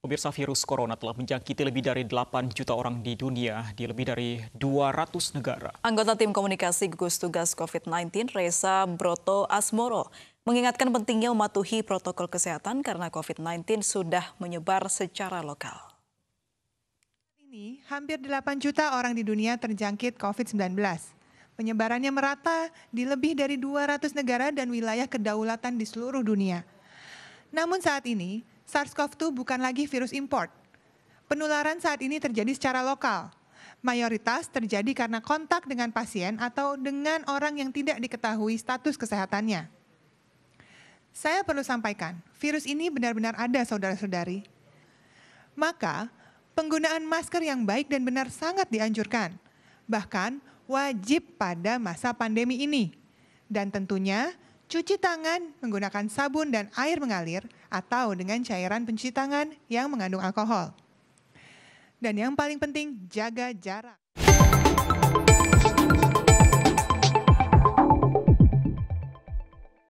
Pemirsa virus corona telah menjangkiti lebih dari 8 juta orang di dunia di lebih dari 200 negara. Anggota tim komunikasi gugus tugas COVID-19 Reza Broto Asmoro mengingatkan pentingnya mematuhi protokol kesehatan karena COVID-19 sudah menyebar secara lokal. Ini hampir 8 juta orang di dunia terjangkit COVID-19. Penyebarannya merata di lebih dari 200 negara dan wilayah kedaulatan di seluruh dunia. Namun saat ini, SARS-CoV-2 bukan lagi virus import. Penularan saat ini terjadi secara lokal. Mayoritas terjadi karena kontak dengan pasien atau dengan orang yang tidak diketahui status kesehatannya. Saya perlu sampaikan, virus ini benar-benar ada saudara-saudari. Maka, penggunaan masker yang baik dan benar sangat dianjurkan. Bahkan, wajib pada masa pandemi ini. Dan tentunya, cuci tangan menggunakan sabun dan air mengalir atau dengan cairan pencuci tangan yang mengandung alkohol. Dan yang paling penting, jaga jarak.